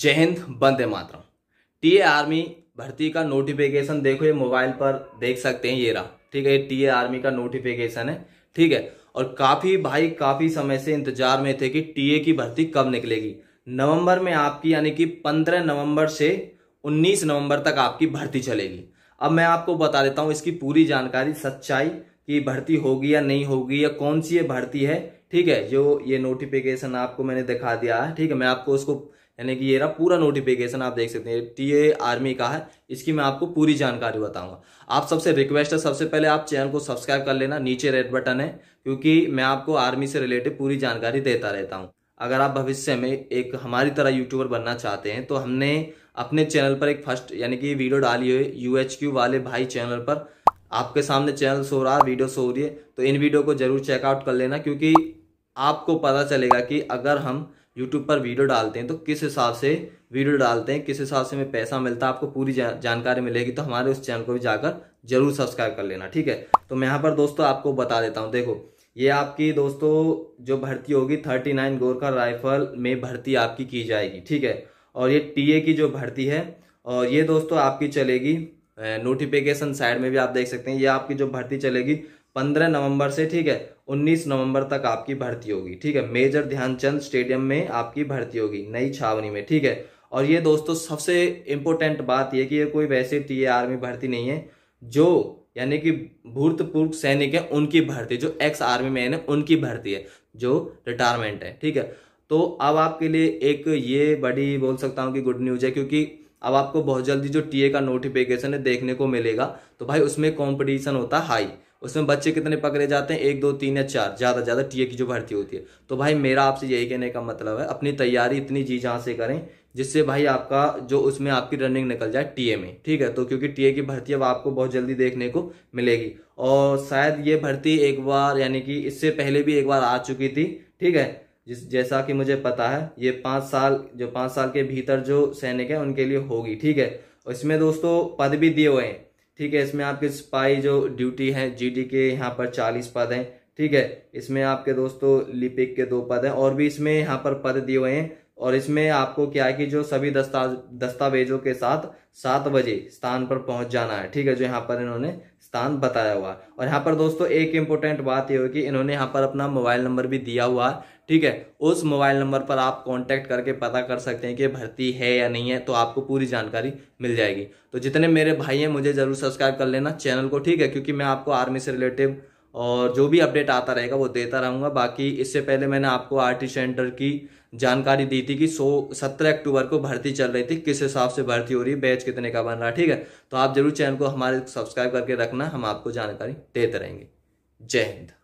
जय हिंद बंदे मातरम TA army भर्ती का नोटिफिकेशन देखो ये मोबाइल पर देख सकते हैं ये रहा ठीक है ये टीए आर्मी का नोटिफिकेशन है ठीक है और काफ़ी भाई काफ़ी समय से इंतजार में थे कि टीए की भर्ती कब निकलेगी नवंबर में आपकी यानी कि 15 नवंबर से 19 नवंबर तक आपकी भर्ती चलेगी अब मैं आपको बता देता हूँ इसकी पूरी जानकारी सच्चाई कि भर्ती होगी या नहीं होगी या कौन सी ये भर्ती है ठीक है जो ये नोटिफिकेशन आपको मैंने दिखा दिया है ठीक है मैं आपको उसको यानी कि ये रहा पूरा नोटिफिकेशन आप देख सकते हैं टीए आर्मी का है इसकी मैं आपको पूरी जानकारी बताऊंगा आप सबसे रिक्वेस्ट है सबसे पहले आप चैनल को सब्सक्राइब कर लेना नीचे रेड बटन है क्योंकि मैं आपको आर्मी से रिलेटेड पूरी जानकारी देता रहता हूँ अगर आप भविष्य में एक हमारी तरह यूट्यूबर बनना चाहते हैं तो हमने अपने चैनल पर एक फर्स्ट यानी कि वीडियो डाली हुई यू वाले भाई चैनल पर आपके सामने चैनल सो रहा है वीडियो सो रही है तो इन वीडियो को जरूर चेकआउट कर लेना क्योंकि आपको पता चलेगा कि अगर हम यूट्यूब पर वीडियो डालते हैं तो किस हिसाब से वीडियो डालते हैं किस हिसाब से हमें पैसा मिलता है आपको पूरी जा, जानकारी मिलेगी तो हमारे उस चैनल को भी जाकर जरूर सब्सक्राइब कर लेना ठीक है तो मैं यहाँ पर दोस्तों आपको बता देता हूँ देखो ये आपकी दोस्तों जो भर्ती होगी थर्टी नाइन गोरखा राइफल में भर्ती आपकी की जाएगी ठीक है और ये टीए की जो भर्ती है और ये दोस्तों आपकी चलेगी नोटिफिकेशन साइड में भी आप देख सकते हैं ये आपकी जो भर्ती चलेगी पंद्रह नवंबर से ठीक है उन्नीस नवंबर तक आपकी भर्ती होगी ठीक है मेजर ध्यानचंद स्टेडियम में आपकी भर्ती होगी नई छावनी में ठीक है और ये दोस्तों सबसे इम्पोर्टेंट बात यह कि ये कोई वैसे टी आर्मी भर्ती नहीं है जो यानी कि भूतपूर्व सैनिक है उनकी भर्ती जो एक्स आर्मी मैन है उनकी भर्ती है जो रिटायरमेंट है ठीक है तो अब आपके लिए एक ये बड़ी बोल सकता हूँ कि गुड न्यूज़ है क्योंकि अब आपको बहुत जल्दी जो टीए का नोटिफिकेशन है देखने को मिलेगा तो भाई उसमें कॉम्पिटिशन होता हाई उसमें बच्चे कितने पकड़े जाते हैं एक दो तीन या चार ज़्यादा ज़्यादा टीए की जो भर्ती होती है तो भाई मेरा आपसे यही कहने का मतलब है अपनी तैयारी इतनी जी जहाँ से करें जिससे भाई आपका जो उसमें आपकी रनिंग निकल जाए टीए में ठीक है तो क्योंकि टीए की भर्ती अब आपको बहुत जल्दी देखने को मिलेगी और शायद ये भर्ती एक बार यानी कि इससे पहले भी एक बार आ चुकी थी ठीक है जिस जैसा कि मुझे पता है ये पाँच साल जो पाँच साल के भीतर जो सैनिक हैं उनके लिए होगी ठीक है इसमें दोस्तों पद भी दिए हुए हैं ठीक है इसमें आपके स्पाई जो ड्यूटी है जीडी के यहाँ पर चालीस पद हैं ठीक है इसमें आपके दोस्तों लिपिक के दो पद हैं और भी इसमें यहाँ पर पद दिए हुए हैं और इसमें आपको क्या है कि जो सभी दस्ता दस्तावेजों के साथ सात बजे स्थान पर पहुंच जाना है ठीक है जो यहाँ पर इन्होंने स्थान बताया हुआ है और यहाँ पर दोस्तों एक इम्पोर्टेंट बात यह होगी इन्होंने यहाँ पर अपना मोबाइल नंबर भी दिया हुआ है ठीक है उस मोबाइल नंबर पर आप कांटेक्ट करके पता कर सकते हैं कि भर्ती है या नहीं है तो आपको पूरी जानकारी मिल जाएगी तो जितने मेरे भाई हैं मुझे ज़रूर सब्सक्राइब कर लेना चैनल को ठीक है क्योंकि मैं आपको आर्मी से रिलेटिव और जो भी अपडेट आता रहेगा वो देता रहूँगा बाकी इससे पहले मैंने आपको आर टी सेंटर की जानकारी दी थी कि सो सत्रह अक्टूबर को भर्ती चल रही थी किस हिसाब से भर्ती हो रही है बैच कितने का बन रहा ठीक है तो आप जरूर चैनल को हमारे सब्सक्राइब करके रखना हम आपको जानकारी देते रहेंगे जय हिंद